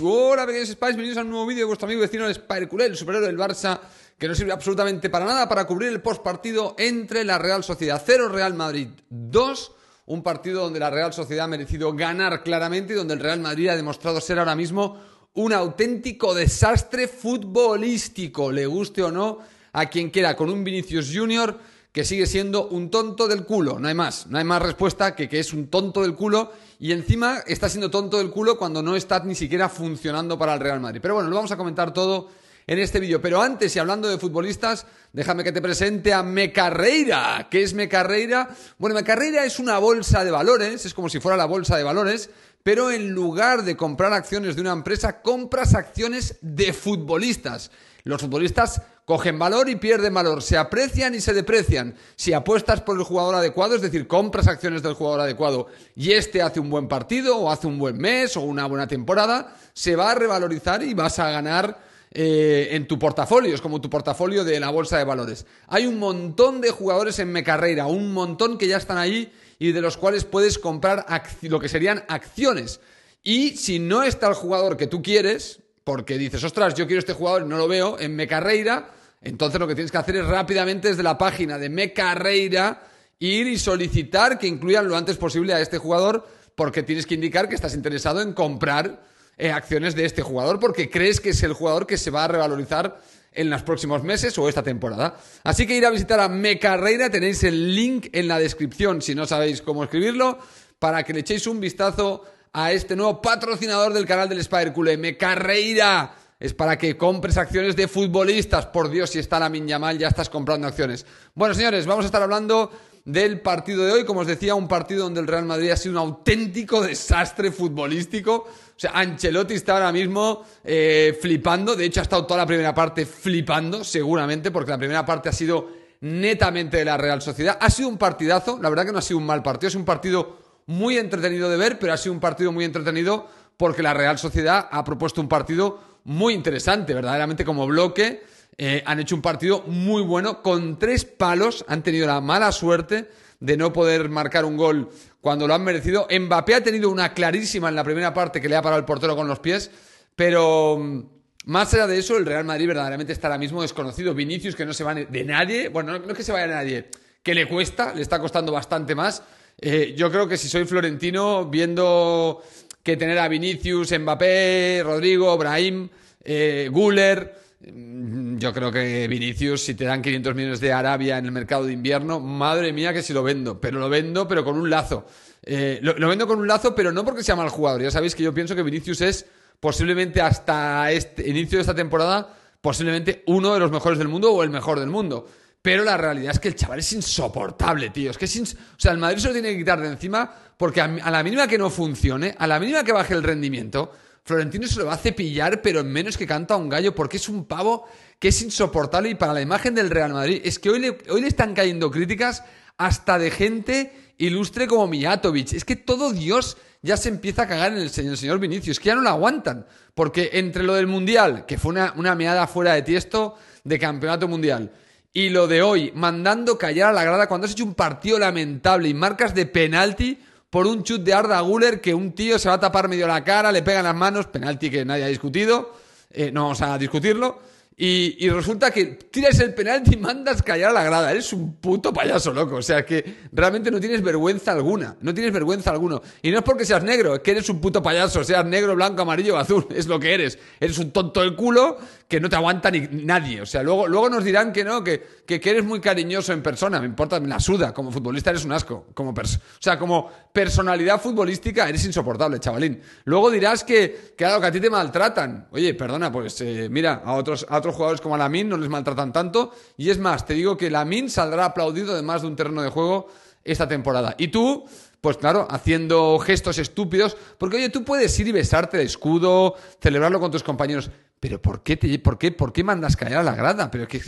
Hola pequeños Spice, bienvenidos a un nuevo vídeo de vuestro amigo vecino el Spire el superhéroe del Barça, que no sirve absolutamente para nada para cubrir el postpartido entre la Real Sociedad 0, Real Madrid 2, un partido donde la Real Sociedad ha merecido ganar claramente y donde el Real Madrid ha demostrado ser ahora mismo un auténtico desastre futbolístico, le guste o no a quien quiera, con un Vinicius Junior que sigue siendo un tonto del culo, no hay más, no hay más respuesta que que es un tonto del culo y encima está siendo tonto del culo cuando no está ni siquiera funcionando para el Real Madrid. Pero bueno, lo vamos a comentar todo en este vídeo. Pero antes, y hablando de futbolistas, déjame que te presente a Mecarreira. ¿Qué es Mecarreira? Bueno, Mecarreira es una bolsa de valores, es como si fuera la bolsa de valores, pero en lugar de comprar acciones de una empresa, compras acciones de futbolistas. Los futbolistas cogen valor y pierden valor, se aprecian y se deprecian. Si apuestas por el jugador adecuado, es decir, compras acciones del jugador adecuado y este hace un buen partido o hace un buen mes o una buena temporada, se va a revalorizar y vas a ganar eh, en tu portafolio, es como tu portafolio de la bolsa de valores. Hay un montón de jugadores en Mecarreira, un montón que ya están ahí y de los cuales puedes comprar lo que serían acciones. Y si no está el jugador que tú quieres, porque dices, ostras, yo quiero este jugador, y no lo veo en Mecarreira, entonces lo que tienes que hacer es rápidamente desde la página de Mecarreira ir y solicitar que incluyan lo antes posible a este jugador porque tienes que indicar que estás interesado en comprar eh, acciones de este jugador porque crees que es el jugador que se va a revalorizar en los próximos meses o esta temporada. Así que ir a visitar a Mecarreira, tenéis el link en la descripción si no sabéis cómo escribirlo, para que le echéis un vistazo a este nuevo patrocinador del canal del Spider me Carreira. Es para que compres acciones de futbolistas. Por Dios, si está la minyamal ya estás comprando acciones. Bueno, señores, vamos a estar hablando del partido de hoy. Como os decía, un partido donde el Real Madrid ha sido un auténtico desastre futbolístico. O sea, Ancelotti está ahora mismo eh, flipando. De hecho, ha estado toda la primera parte flipando, seguramente, porque la primera parte ha sido netamente de la Real Sociedad. Ha sido un partidazo. La verdad que no ha sido un mal partido. Es un partido muy entretenido de ver, pero ha sido un partido muy entretenido porque la Real Sociedad ha propuesto un partido muy interesante, verdaderamente como bloque. Eh, han hecho un partido muy bueno, con tres palos, han tenido la mala suerte de no poder marcar un gol cuando lo han merecido. Mbappé ha tenido una clarísima en la primera parte que le ha parado el portero con los pies, pero mm, más allá de eso, el Real Madrid verdaderamente está ahora mismo desconocido. Vinicius que no se va de nadie, bueno, no es que se vaya de nadie, que le cuesta, le está costando bastante más, eh, yo creo que si soy florentino, viendo que tener a Vinicius, Mbappé, Rodrigo, Brahim, eh, Guller. Mm, yo creo que Vinicius, si te dan 500 millones de Arabia en el mercado de invierno, madre mía que si lo vendo, pero lo vendo pero con un lazo. Eh, lo, vendo con un lazo, pero no porque sea mal jugador. Ya sabéis que yo pienso que Vinicius es posiblemente hasta este inicio de esta temporada, posiblemente uno de los mejores del mundo o el mejor del mundo. Pero la realidad es que el chaval es insoportable, tío. Es que es O sea, el Madrid se lo tiene que quitar de encima porque a, la mínima que no funcione, a la mínima que baje el rendimiento, Florentino se lo va a cepillar, pero en menos que canta un gallo, porque es un pavo que es insoportable y para la imagen del Real Madrid. Es que hoy le, están cayendo críticas hasta de gente ilustre como Mijatovic. Es que todo Dios ya se empieza a cagar en el señor, el señor Vinicius, que ya no lo aguantan. Porque entre lo del Mundial, que fue una, una meada fuera de tiesto de campeonato mundial, y lo de hoy, mandando callar a la grada cuando has hecho un partido lamentable y marcas de penalti por un chut de Arda Guller que un tío se va a tapar medio la cara, le pegan las manos, penalti que nadie ha discutido, eh, no vamos a discutirlo. Y, resulta que tiras el penalti y mandas callar a la grada. Eres un puto payaso loco. O sea, que realmente no tienes vergüenza alguna. No tienes vergüenza alguna. Y no es porque seas negro, es que eres un puto payaso. Seas negro, blanco, amarillo o azul. Es lo que eres. Eres un tonto de culo que no te aguanta ni nadie. O sea, luego, luego nos dirán que no, que, eres muy cariñoso en persona. Me importa, me la suda. Como futbolista eres un asco. Como o sea, como personalidad futbolística eres insoportable, chavalín. Luego dirás que, que, claro, que a ti te maltratan. Oye, perdona, pues eh, mira, a otros los jugadores como la Lamin no les maltratan tanto. Y es más, te digo que Lamin saldrá aplaudido además de un terreno de juego esta temporada. Y tú, pues claro, haciendo gestos estúpidos, porque oye, tú puedes ir y besarte de escudo, celebrarlo con tus compañeros. ¿Pero por qué, te, por qué, por qué mandas caer a la grada? Pero que,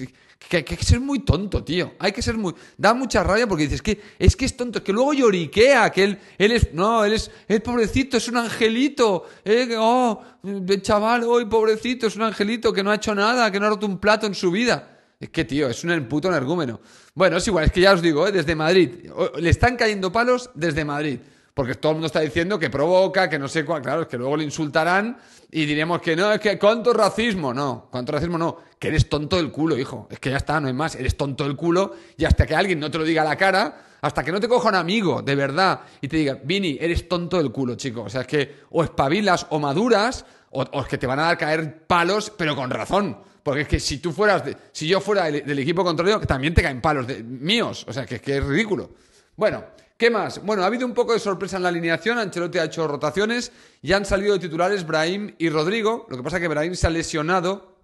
que, hay que ser muy tonto, tío. Hay que ser muy... Da mucha rabia porque dices que es que es tonto, que luego lloriquea, que él, es... No, él es, el pobrecito, es un angelito. Eh, oh, eh, chaval, hoy pobrecito, es un angelito que no ha hecho nada, que no ha roto un plato en su vida. Es que, tío, es un puto energúmeno. Bueno, es igual, es que ya os digo, ¿eh? desde Madrid. Le están cayendo palos desde Madrid. Porque todo el mundo está diciendo que provoca, que no sé cuál. Claro, es que luego le insultarán y diremos que no, es que cuánto racismo. No, cuánto racismo no. Que eres tonto del culo, hijo. Es que ya está, no hay más. Eres tonto del culo y hasta que alguien no te lo diga a la cara, hasta que no te coja un amigo, de verdad, y te diga, Vini, eres tonto del culo, chico. O sea, es que o espabilas o maduras o, es que te van a dar caer palos, pero con razón. Porque es que si tú fueras, si yo fuera del, equipo contrario, también te caen palos de, míos. O sea, que es ridículo. Bueno, ¿Qué más? Bueno, ha habido un poco de sorpresa en la alineación. Ancelotti ha hecho rotaciones. Ya han salido de titulares Brahim y Rodrigo. Lo que pasa es que Brahim se ha lesionado.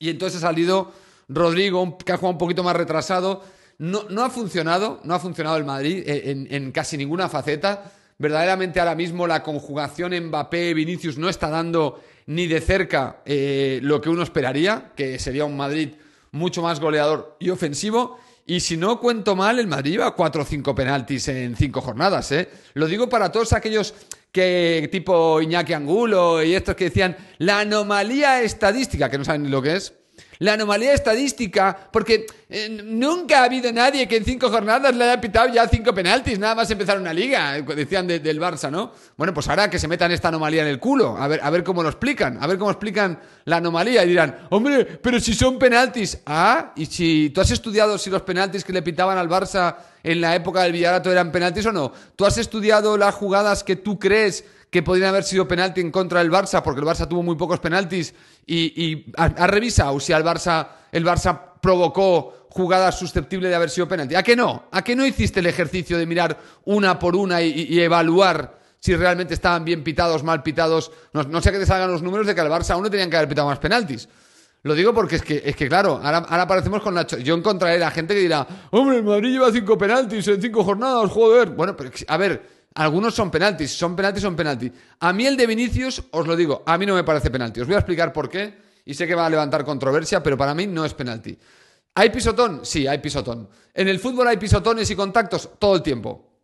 Y entonces ha salido Rodrigo, que ha jugado un poquito más retrasado. No, ha funcionado. No ha funcionado el Madrid en, casi ninguna faceta. Verdaderamente ahora mismo la conjugación Mbappé-Vinicius no está dando ni de cerca eh, lo que uno esperaría, que sería un Madrid mucho más goleador y ofensivo. Y si no cuento mal, el Madrid a cuatro o cinco penaltis en cinco jornadas. ¿eh? Lo digo para todos aquellos que, tipo Iñaki Angulo y estos que decían la anomalía estadística, que no saben ni lo que es la anomalía estadística, porque eh, nunca ha habido nadie que en cinco jornadas le haya pitado ya cinco penaltis, nada más empezar una liga, decían del Barça, ¿no? Bueno, pues ahora que se metan esta anomalía en el culo, a ver, a ver cómo lo explican, a ver cómo explican la anomalía y dirán, hombre, pero si son penaltis, ah, y si tú has estudiado si los penaltis que le pitaban al Barça en la época del Villarato eran penaltis o no, tú has estudiado las jugadas que tú crees que podría haber sido penalti en contra del Barça, porque el Barça tuvo muy pocos penaltis y, y ha, revisado si el Barça, el Barça provocó jugadas susceptibles de haber sido penalti. ¿A qué no? ¿A qué no hiciste el ejercicio de mirar una por una y, evaluar si realmente estaban bien pitados, mal pitados? No, sé que te salgan los números de que al Barça aún no tenían que haber pitado más penaltis. Lo digo porque es que, es que claro, ahora, ahora aparecemos con Nacho, Yo encontraré la gente que dirá, hombre, el Madrid lleva cinco penaltis en cinco jornadas, joder. Bueno, pero a ver, algunos son penaltis, son penaltis, son penaltis. A mí el de Vinicius, os lo digo, a mí no me parece penalti. Os voy a explicar por qué y sé que va a levantar controversia, pero para mí no es penalti. ¿Hay pisotón? Sí, hay pisotón. ¿En el fútbol hay pisotones y contactos? Todo el tiempo.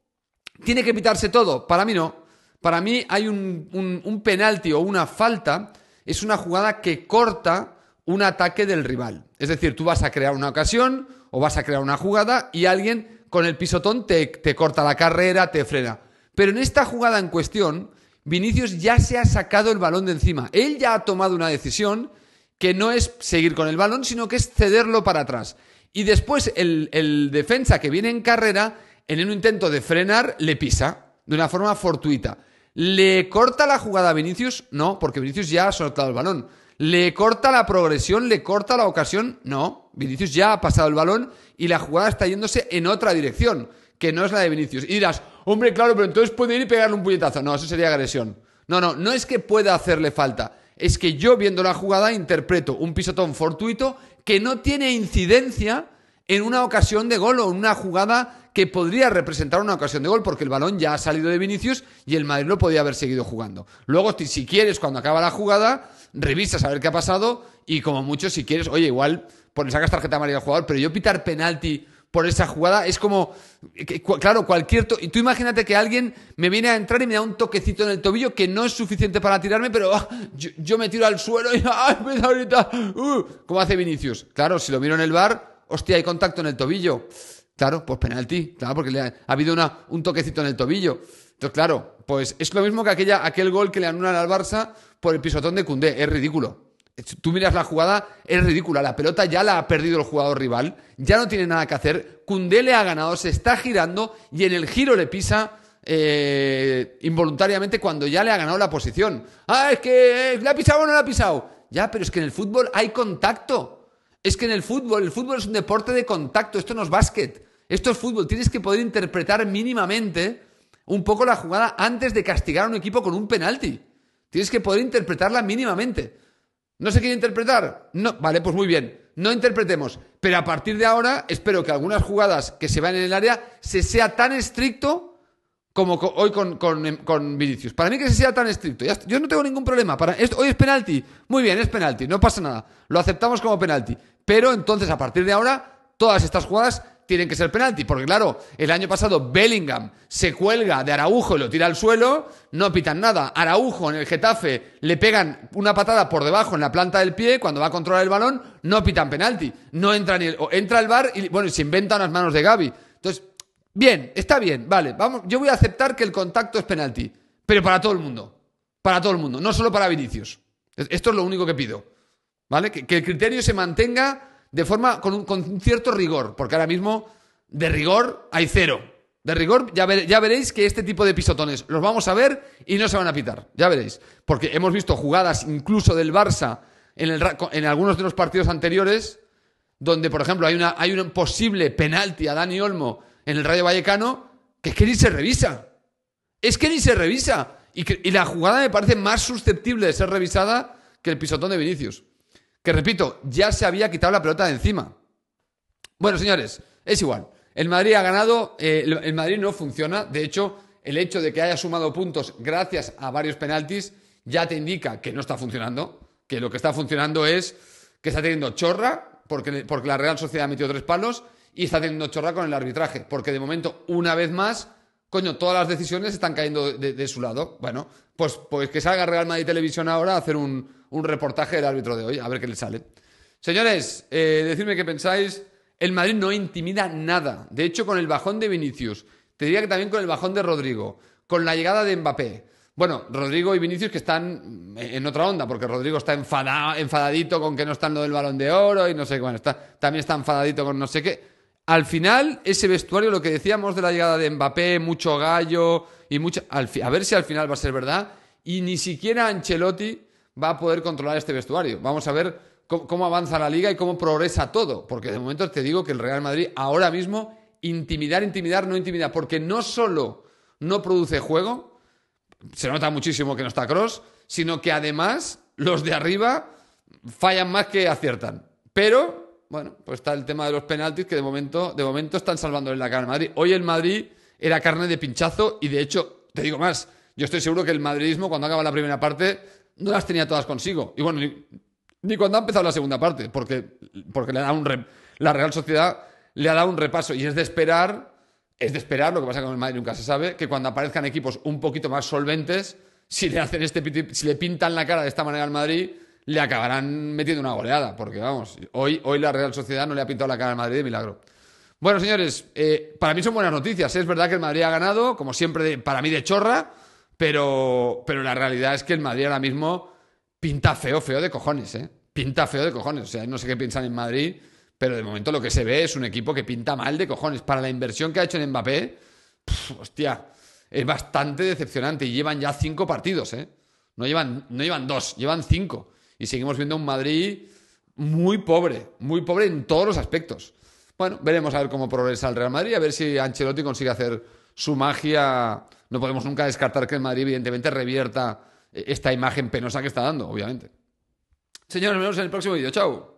¿Tiene que evitarse todo? Para mí no. Para mí hay un, penalti o una falta, es una jugada que corta un ataque del rival. Es decir, tú vas a crear una ocasión o vas a crear una jugada y alguien con el pisotón te corta la carrera, te frena. Pero en esta jugada en cuestión, Vinicius ya se ha sacado el balón de encima. Él ya ha tomado una decisión que no es seguir con el balón, sino que es cederlo para atrás. Y después el, defensa que viene en carrera, en un intento de frenar, le pisa de una forma fortuita. ¿Le corta la jugada a Vinicius? No, porque Vinicius ya ha soltado el balón. ¿Le corta la progresión? ¿Le corta la ocasión? No, Vinicius ya ha pasado el balón y la jugada está yéndose en otra dirección que no es la de Vinicius. Y dirás, hombre, claro, pero entonces puede ir y pegarle un puñetazo. No, eso sería agresión. No, no, no es que pueda hacerle falta. Es que yo viendo la jugada interpreto un pisotón fortuito que no tiene incidencia en una ocasión de gol o en una jugada que podría representar una ocasión de gol porque el balón ya ha salido de Vinicius y el Madrid no podía haber seguido jugando. Luego, si quieres, cuando acaba la jugada, revisas a ver qué ha pasado y como muchos, si quieres, oye, igual, pues sacas tarjeta amarilla al jugador, pero yo pitar penalti por esa jugada. Es como, claro, cualquier... Y tú imagínate que alguien me viene a entrar y me da un toquecito en el tobillo que no es suficiente para tirarme, pero ah, yo, me tiro al suelo y... ¡Ay, me ahorita! Uh, como hace Vinicius. Claro, si lo miro en el bar, hostia, hay contacto en el tobillo. Claro, pues penalti, claro, porque le ha, habido una, un toquecito en el tobillo. Entonces, claro, pues es lo mismo que aquella, aquel gol que le anulan al Barça por el pisotón de Cundé. Es ridículo tú miras la jugada, es ridícula. La pelota ya la ha perdido el jugador rival, ya no tiene nada que hacer. Cundé le ha ganado, se está girando y en el giro le pisa eh, involuntariamente cuando ya le ha ganado la posición. Ah, es que eh, la ha pisado o no la ha pisado. Ya, pero es que en el fútbol hay contacto. Es que en el fútbol, el fútbol es un deporte de contacto, esto no es básquet, esto es fútbol. Tienes que poder interpretar mínimamente un poco la jugada antes de castigar a un equipo con un penalti. Tienes que poder interpretarla mínimamente. ¿No se quiere interpretar? No. Vale, pues muy bien. No interpretemos. Pero a partir de ahora, espero que algunas jugadas que se van en el área se sea tan estricto como hoy con, em, con, Vinicius. Para mí que se sea tan estricto. yo no tengo ningún problema. Para, hoy es penalti. Muy bien, es penalti. No pasa nada. Lo aceptamos como penalti. Pero entonces, a partir de ahora, todas estas jugadas tienen que ser penalti. Porque claro, el año pasado Bellingham se cuelga de Araujo y lo tira al suelo, no pitan nada. Araujo en el Getafe le pegan una patada por debajo en la planta del pie cuando va a controlar el balón, no pitan penalti. No entra ni el, entra el bar y bueno, se inventan las manos de Gaby. Entonces, bien, está bien, vale, vamos, yo voy a aceptar que el contacto es penalti, pero para todo el mundo. Para todo el mundo, no solo para Vinicius. Esto es lo único que pido. ¿Vale? que el criterio se mantenga de forma con un, con cierto rigor, porque ahora mismo de rigor hay cero. De rigor, ya, ya veréis que este tipo de pisotones los vamos a ver y no se van a pitar, ya veréis. Porque hemos visto jugadas incluso del Barça en, el, en algunos de los partidos anteriores, donde, por ejemplo, hay, una, hay un posible penalti a Dani Olmo en el Rayo Vallecano, que es que ni se revisa. Es que ni se revisa. Y, y la jugada me parece más susceptible de ser revisada que el pisotón de Vinicius. Que repito, ya se había quitado la pelota de encima. Bueno, señores, es igual. El Madrid ha ganado, eh, el Madrid no funciona. De hecho, el hecho de que haya sumado puntos gracias a varios penaltis ya te indica que no está funcionando. Que lo que está funcionando es que está teniendo chorra, porque, porque la Real Sociedad ha metido tres palos, y está teniendo chorra con el arbitraje. Porque de momento, una vez más, coño, todas las decisiones están cayendo de, su lado. Bueno, pues, pues que salga Real Madrid Televisión ahora a hacer un, un reportaje del árbitro de hoy, a ver qué le sale. Señores, eh, decidme qué pensáis. El Madrid no intimida nada. De hecho, con el bajón de Vinicius, te diría que también con el bajón de Rodrigo, con la llegada de Mbappé. Bueno, Rodrigo y Vinicius que están en otra onda, porque Rodrigo está enfadadito con que no están lo del balón de oro y no sé, bueno, está, también está enfadadito con no sé qué. Al final, ese vestuario, lo que decíamos de la llegada de Mbappé, mucho gallo y mucha. a ver si al final va a ser verdad. Y ni siquiera Ancelotti va a poder controlar este vestuario. Vamos a ver cómo, avanza la liga y cómo progresa todo, porque de momento te digo que el Real Madrid ahora mismo intimidar, intimidar, no intimidar, porque no solo no produce juego, se nota muchísimo que no está Cross, sino que además los de arriba fallan más que aciertan. Pero, bueno, pues está el tema de los penaltis que de momento, de momento están salvando en la cara al Madrid. Hoy el Madrid era carne de pinchazo y de hecho, te digo más, yo estoy seguro que el madridismo cuando acaba la primera parte no las tenía todas consigo. Y bueno, ni, cuando ha empezado la segunda parte, porque, porque le da un la Real Sociedad le ha dado un repaso y es de esperar, es de esperar, lo que pasa con el Madrid nunca se sabe, que cuando aparezcan equipos un poquito más solventes, si le hacen este si le pintan la cara de esta manera al Madrid, le acabarán metiendo una goleada, porque vamos, hoy, hoy la Real Sociedad no le ha pintado la cara al Madrid de milagro. Bueno, señores, eh, para mí son buenas noticias. Es verdad que el Madrid ha ganado, como siempre, para mí de chorra, pero, pero la realidad es que el Madrid ahora mismo pinta feo, feo de cojones, ¿eh? Pinta feo de cojones. O sea, no sé qué piensan en Madrid, pero de momento lo que se ve es un equipo que pinta mal de cojones. Para la inversión que ha hecho en Mbappé, hostia, es bastante decepcionante. Y llevan ya cinco partidos, ¿eh? No llevan, no llevan dos, llevan cinco. Y seguimos viendo un Madrid muy pobre, muy pobre en todos los aspectos. Bueno, veremos a ver cómo progresa el Real Madrid, a ver si Ancelotti consigue hacer su magia. No podemos nunca descartar que el Madrid, evidentemente, revierta eh, esta imagen penosa que está dando, obviamente. Señores, nos vemos en el próximo vídeo. Chao.